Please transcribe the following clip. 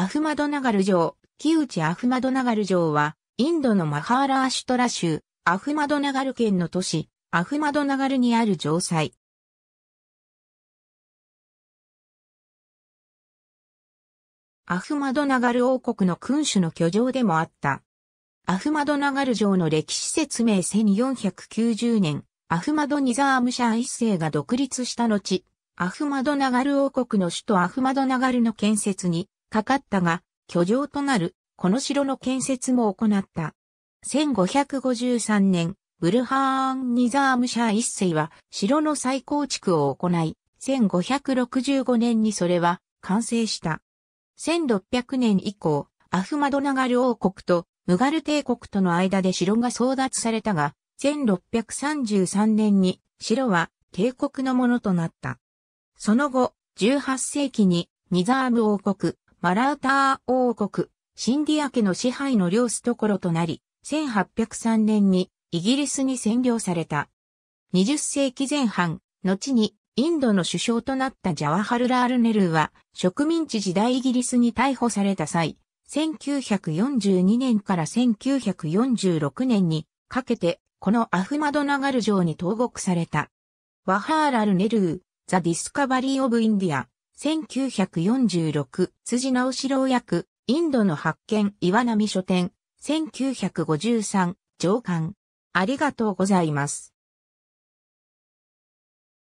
アフマドナガル城、キウチアフマドナガル城は、インドのマハーラーシュトラ州、アフマドナガル県の都市、アフマドナガルにある城塞。アフマドナガル王国の君主の居城でもあった。アフマドナガル城の歴史説明1490年、アフマドニザームシャー一世が独立した後、アフマドナガル王国の首都アフマドナガルの建設にかかったが、居城となる、この城の建設も行った。1553年、ブルハーン・ニザームシャー一世は城の再構築を行い、1565年にそれは完成した。1600年以降、アフマドナガル王国とムガル帝国との間で城が争奪されたが、1633年に城は帝国のものとなった。その後、18世紀にニザーム王国、マラウター王国、シンディア家の支配の領主ところとなり、1803年にイギリスに占領された。20世紀前半、後にインドの首相となったジャワハルラール・ネルーは植民地時代イギリスに逮捕された際、1942年から1946年にかけてこのアフマドナガル城に投獄された。ワハーラル・ネルー、ザ・ディスカバリー・オブ・インディア。1946、辻直志郎役、インドの発見、岩波書店、1953、上巻。ありがとうございます。